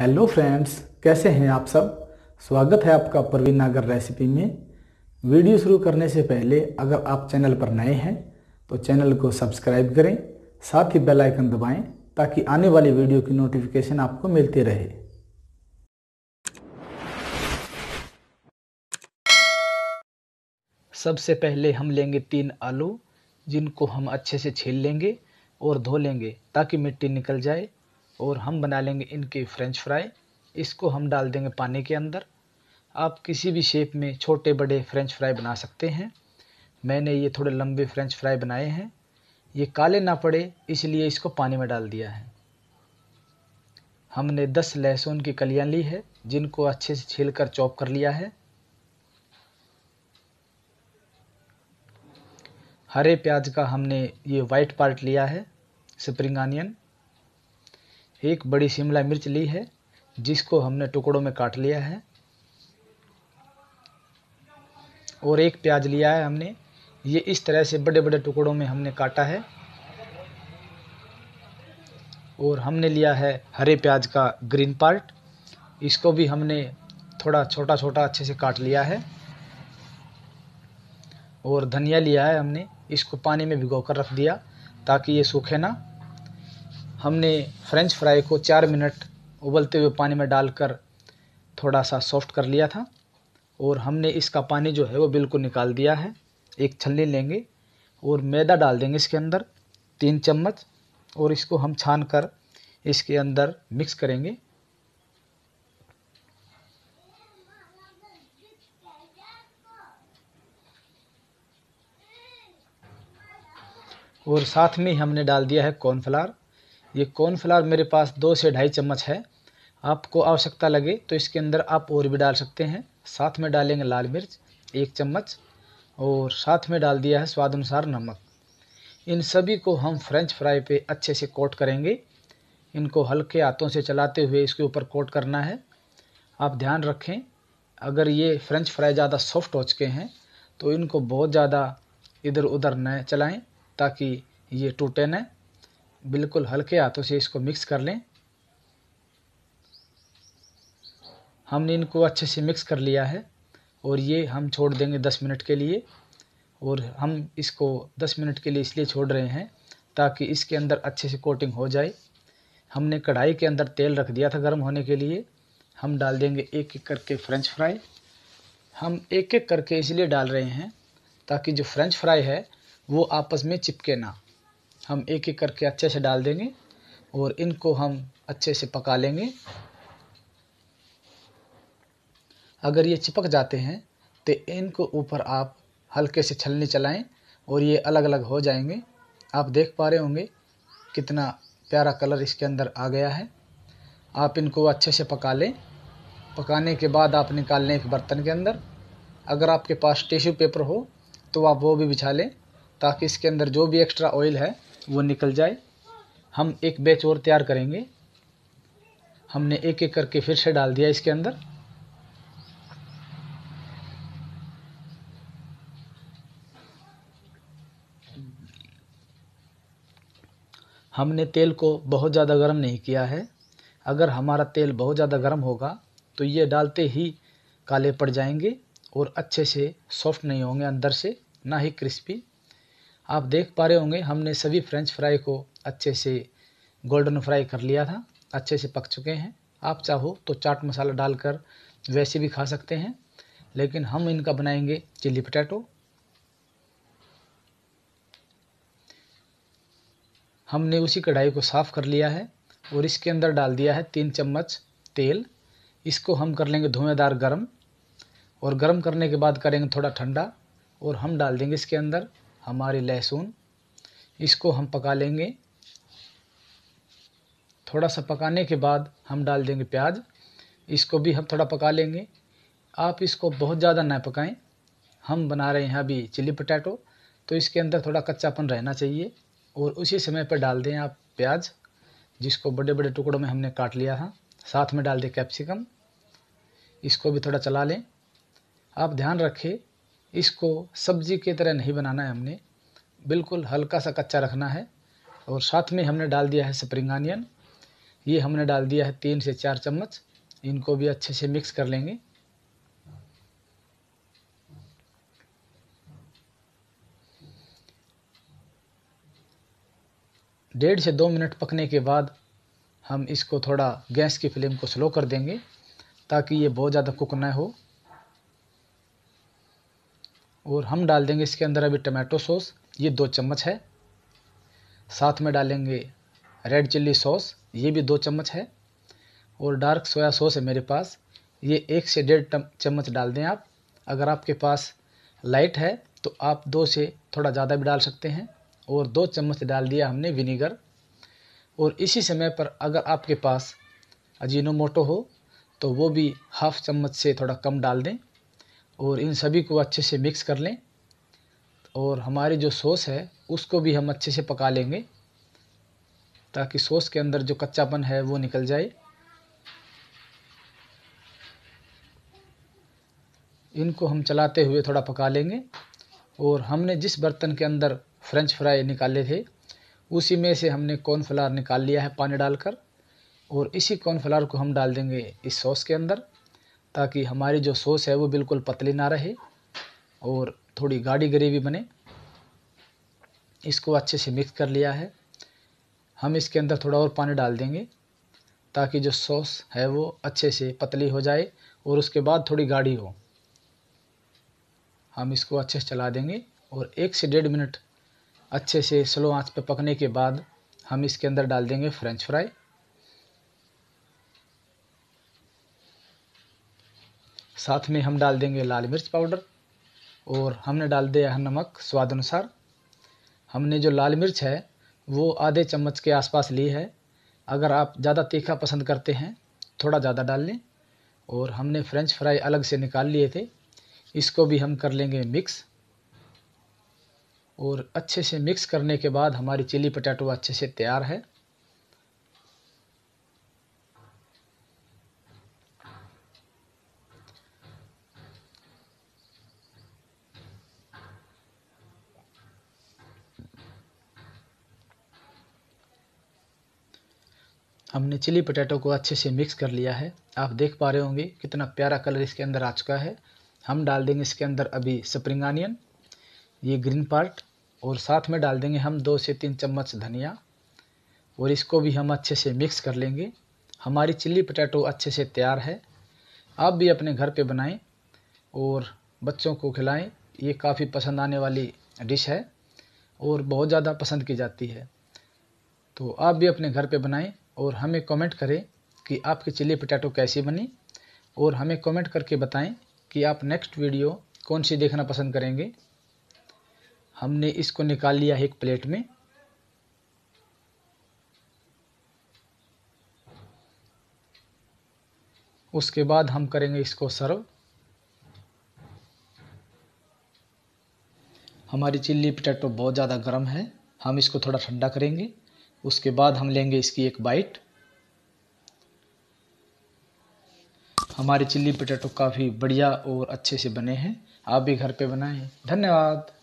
hello friends कैसे हैं आप सब स्वागत है आपका प्रवीण नागर रेसिपी में वीडियो शुरू करने से पहले अगर आप चैनल पर नए हैं तो चैनल को सब्सक्राइब करें साथ ही बेल आइकन दबाएं ताकि आने वाली वीडियो की नोटिफिकेशन आपको मिलती रहे सबसे पहले हम लेंगे तीन आलू जिनको हम अच्छे से छील लेंगे और धो लेंगे ताकि मिट्टी निकल जाए और हम बना लेंगे इनके फ्रेंच फ्राई इसको हम डाल देंगे पानी के अंदर आप किसी भी शेप में छोटे बड़े फ्रेंच फ्राई बना सकते हैं मैंने ये थोड़े लंबे फ्रेंच फ्राई बनाए हैं ये काले ना पड़े इसलिए इसको पानी में डाल दिया है हमने 10 लहसुन की कलियां ली है जिनको अच्छे से छील कर चॉप कर लिया है हरे प्याज का हमने ये वाइट पार्ट लिया है स्प्रिंग आनियन एक बड़ी शिमला मिर्च ली है जिसको हमने टुकड़ों में काट लिया है और एक प्याज लिया है हमने ये इस तरह से बड़े बड़े टुकड़ों में हमने काटा है और हमने लिया है हरे प्याज का ग्रीन पार्ट इसको भी हमने थोड़ा छोटा छोटा अच्छे से काट लिया है और धनिया लिया है हमने इसको पानी में भिगो कर रख दिया ताकि ये सूखे ना हमने फ्रेंच फ्राई को चार मिनट उबलते हुए पानी में डालकर थोड़ा सा सॉफ्ट कर लिया था और हमने इसका पानी जो है वो बिल्कुल निकाल दिया है एक छलनी लेंगे और मैदा डाल देंगे इसके अंदर तीन चम्मच और इसको हम छान कर इसके अंदर मिक्स करेंगे और साथ में हमने डाल दिया है कॉर्नफ्लावर ये कॉर्नफ्लावर मेरे पास दो से ढाई चम्मच है आपको आवश्यकता लगे तो इसके अंदर आप और भी डाल सकते हैं साथ में डालेंगे लाल मिर्च एक चम्मच और साथ में डाल दिया है स्वाद अनुसार नमक इन सभी को हम फ्रेंच फ्राई पे अच्छे से कोट करेंगे इनको हल्के हाथों से चलाते हुए इसके ऊपर कोट करना है आप ध्यान रखें अगर ये फ्रेंच फ्राई ज़्यादा सॉफ्ट हो चुके हैं तो इनको बहुत ज़्यादा इधर उधर न चलाएँ ताकि ये टूटे न बिल्कुल हल्के हाथों से इसको मिक्स कर लें हमने इनको अच्छे से मिक्स कर लिया है और ये हम छोड़ देंगे दस मिनट के लिए और हम इसको दस मिनट के लिए इसलिए छोड़ रहे हैं ताकि इसके अंदर अच्छे से कोटिंग हो जाए हमने कढ़ाई के अंदर तेल रख दिया था गर्म होने के लिए हम डाल देंगे एक एक करके फ्रेंच फ्राई हम एक एक करके इसलिए डाल रहे हैं ताकि जो फ्रेंच फ्राई है वो आपस में चिपके ना हम एक एक करके अच्छे से डाल देंगे और इनको हम अच्छे से पका लेंगे अगर ये चिपक जाते हैं तो इनको ऊपर आप हल्के से छलनी चलाएं और ये अलग अलग हो जाएंगे आप देख पा रहे होंगे कितना प्यारा कलर इसके अंदर आ गया है आप इनको अच्छे से पका लें पकाने के बाद आप निकाल लें एक बर्तन के अंदर अगर आपके पास टिश्यू पेपर हो तो आप वो भी बिछा लें ताकि इसके अंदर जो भी एक्स्ट्रा ऑयल है वो निकल जाए हम एक बैच और तैयार करेंगे हमने एक एक करके फिर से डाल दिया इसके अंदर हमने तेल को बहुत ज़्यादा गर्म नहीं किया है अगर हमारा तेल बहुत ज़्यादा गर्म होगा तो ये डालते ही काले पड़ जाएंगे और अच्छे से सॉफ्ट नहीं होंगे अंदर से ना ही क्रिस्पी आप देख पा रहे होंगे हमने सभी फ्रेंच फ्राई को अच्छे से गोल्डन फ्राई कर लिया था अच्छे से पक चुके हैं आप चाहो तो चाट मसाला डालकर वैसे भी खा सकते हैं लेकिन हम इनका बनाएंगे चिल्ली पटैटो हमने उसी कढ़ाई को साफ़ कर लिया है और इसके अंदर डाल दिया है तीन चम्मच तेल इसको हम कर लेंगे धुएँदार गर्म और गर्म करने के बाद करेंगे थोड़ा ठंडा और हम डाल देंगे इसके अंदर हमारे लहसुन इसको हम पका लेंगे थोड़ा सा पकाने के बाद हम डाल देंगे प्याज इसको भी हम थोड़ा पका लेंगे आप इसको बहुत ज़्यादा ना पकाएं हम बना रहे हैं अभी चिली पटैटो तो इसके अंदर थोड़ा कच्चापन रहना चाहिए और उसी समय पर डाल दें आप प्याज जिसको बड़े बड़े टुकड़ों में हमने काट लिया था साथ में डाल दें कैप्सिकम इसको भी थोड़ा चला लें आप ध्यान रखें इसको सब्जी की तरह नहीं बनाना है हमने बिल्कुल हल्का सा कच्चा रखना है और साथ में हमने डाल दिया है स्प्रिंग आनियन ये हमने डाल दिया है तीन से चार चम्मच इनको भी अच्छे से मिक्स कर लेंगे डेढ़ से दो मिनट पकने के बाद हम इसको थोड़ा गैस की फ्लेम को स्लो कर देंगे ताकि ये बहुत ज़्यादा कुक ना हो और हम डाल देंगे इसके अंदर अभी टमाटो सॉस ये दो चम्मच है साथ में डालेंगे रेड चिल्ली सॉस ये भी दो चम्मच है और डार्क सोया सॉस है मेरे पास ये एक से डेढ़ चम्मच डाल दें आप अगर आपके पास लाइट है तो आप दो से थोड़ा ज़्यादा भी डाल सकते हैं और दो चम्मच डाल दिया हमने विनीगर और इसी समय पर अगर आपके पास अजीनो मोटो हो तो वो भी हाफ़ चम्मच से थोड़ा कम डाल दें और इन सभी को अच्छे से मिक्स कर लें और हमारी जो सॉस है उसको भी हम अच्छे से पका लेंगे ताकि सॉस के अंदर जो कच्चापन है वो निकल जाए इनको हम चलाते हुए थोड़ा पका लेंगे और हमने जिस बर्तन के अंदर फ्रेंच फ्राई निकाले थे उसी में से हमने कॉर्नफ्लावर निकाल लिया है पानी डालकर और इसी कॉर्नफ्लावर को हम डाल देंगे इस सॉस के अंदर ताकि हमारी जो सॉस है वो बिल्कुल पतली ना रहे और थोड़ी गाढ़ी ग्रेवी बने इसको अच्छे से मिक्स कर लिया है हम इसके अंदर थोड़ा और पानी डाल देंगे ताकि जो सॉस है वो अच्छे से पतली हो जाए और उसके बाद थोड़ी गाढ़ी हो हम इसको अच्छे से चला देंगे और एक से डेढ़ मिनट अच्छे से स्लो आंच पर पकने के बाद हम इसके अंदर डाल देंगे फ्रेंच फ्राई साथ में हम डाल देंगे लाल मिर्च पाउडर और हमने डाल दिया है नमक स्वाद अनुसार हमने जो लाल मिर्च है वो आधे चम्मच के आसपास ली है अगर आप ज़्यादा तीखा पसंद करते हैं थोड़ा ज़्यादा डाल लें और हमने फ्रेंच फ्राई अलग से निकाल लिए थे इसको भी हम कर लेंगे मिक्स और अच्छे से मिक्स करने के बाद हमारी चिली पटाटो अच्छे से तैयार है हमने चिली पटेटो को अच्छे से मिक्स कर लिया है आप देख पा रहे होंगे कितना प्यारा कलर इसके अंदर आ चुका है हम डाल देंगे इसके अंदर अभी स्प्रिंग आनियन ये ग्रीन पार्ट और साथ में डाल देंगे हम दो से तीन चम्मच धनिया और इसको भी हम अच्छे से मिक्स कर लेंगे हमारी चिल्ली पटेटो अच्छे से तैयार है आप भी अपने घर पे बनाएं और बच्चों को खिलाएं ये काफ़ी पसंद आने वाली डिश है और बहुत ज़्यादा पसंद की जाती है तो आप भी अपने घर पे बनाएं और हमें कमेंट करें कि आपकी चिल्ली पटाटो कैसे बनी और हमें कमेंट करके बताएं कि आप नेक्स्ट वीडियो कौन सी देखना पसंद करेंगे हमने इसको निकाल लिया है एक प्लेट में उसके बाद हम करेंगे इसको सर्व हमारी चिल्ली पटेटो बहुत ज़्यादा गर्म है हम इसको थोड़ा ठंडा करेंगे उसके बाद हम लेंगे इसकी एक बाइट हमारे चिल्ली पटेटो काफ़ी बढ़िया और अच्छे से बने हैं आप भी घर पे बनाएं धन्यवाद